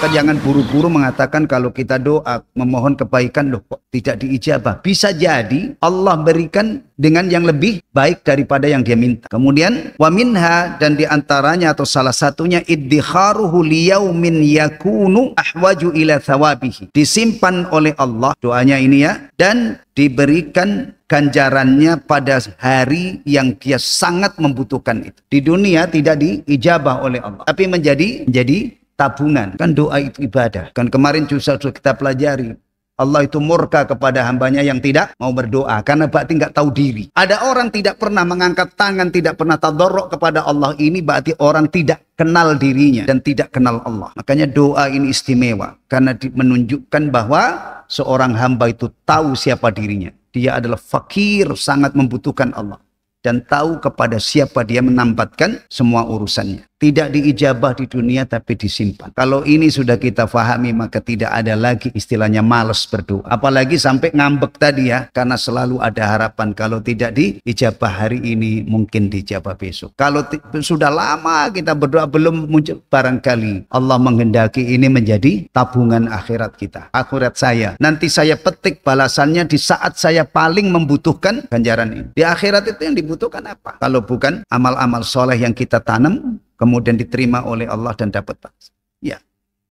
Maka jangan buru-buru mengatakan kalau kita doa memohon kebaikan loh kok tidak diijabah. Bisa jadi Allah berikan dengan yang lebih baik daripada yang dia minta. Kemudian waminha dan diantaranya atau salah satunya iddikharuhu liyaumin yakunu ahwaju ila thawabihi. Disimpan oleh Allah doanya ini ya dan diberikan ganjarannya pada hari yang dia sangat membutuhkan itu. Di dunia tidak diijabah oleh Allah, tapi menjadi menjadi tabungan. Kan doa itu ibadah. Kan kemarin juga sudah kita pelajari. Allah itu murka kepada hambanya yang tidak mau berdoa. Karena berarti nggak tahu diri. Ada orang tidak pernah mengangkat tangan, tidak pernah tadorok kepada Allah ini. Berarti orang tidak kenal dirinya dan tidak kenal Allah. Makanya doa ini istimewa. Karena menunjukkan bahwa seorang hamba itu tahu siapa dirinya. Dia adalah fakir, sangat membutuhkan Allah. Dan tahu kepada siapa dia menambatkan semua urusannya tidak diijabah di dunia tapi disimpan. Kalau ini sudah kita fahami maka tidak ada lagi istilahnya males berdoa. Apalagi sampai ngambek tadi ya karena selalu ada harapan kalau tidak diijabah hari ini mungkin diijabah besok. Kalau sudah lama kita berdoa belum muncul barangkali Allah menghendaki ini menjadi tabungan akhirat kita. Akhirat saya. Nanti saya petik balasannya di saat saya paling membutuhkan ganjaran ini. Di akhirat itu yang dibutuhkan apa? Kalau bukan amal-amal soleh yang kita tanam kemudian diterima oleh Allah dan dapat bangsa. Ya,